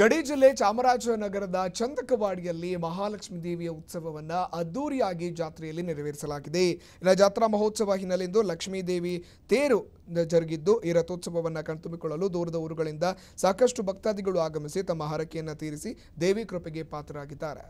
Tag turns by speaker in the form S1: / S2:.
S1: ಗಡಿ ಜಿಲ್ಲೆ ಚಾಮರಾಜನಗರದ ಚಂದಕವಾಡಿಯಲ್ಲಿ ಮಹಾಲಕ್ಷ್ಮೀ ದೇವಿಯ ಉತ್ಸವವನ್ನ ಅದ್ದೂರಿಯಾಗಿ ಜಾತ್ರೆಯಲ್ಲಿ ನೆರವೇರಿಸಲಾಗಿದೆ ಇನ್ನು ಜಾತ್ರಾ ಮಹೋತ್ಸವ ಹಿನ್ನೆಲೆಯಂದು ಲಕ್ಷ್ಮೀ ದೇವಿ ತೇರು ಜರುಗಿದ್ದು ಈ ರಥೋತ್ಸವವನ್ನು ಕಣ್ತುಂಬಿಕೊಳ್ಳಲು ದೂರದ ಊರುಗಳಿಂದ ಸಾಕಷ್ಟು ಭಕ್ತಾದಿಗಳು ಆಗಮಿಸಿ ತಮ್ಮ ಹರಕೆಯನ್ನು ತೀರಿಸಿ ದೇವಿ ಕೃಪೆಗೆ ಪಾತ್ರರಾಗಿದ್ದಾರೆ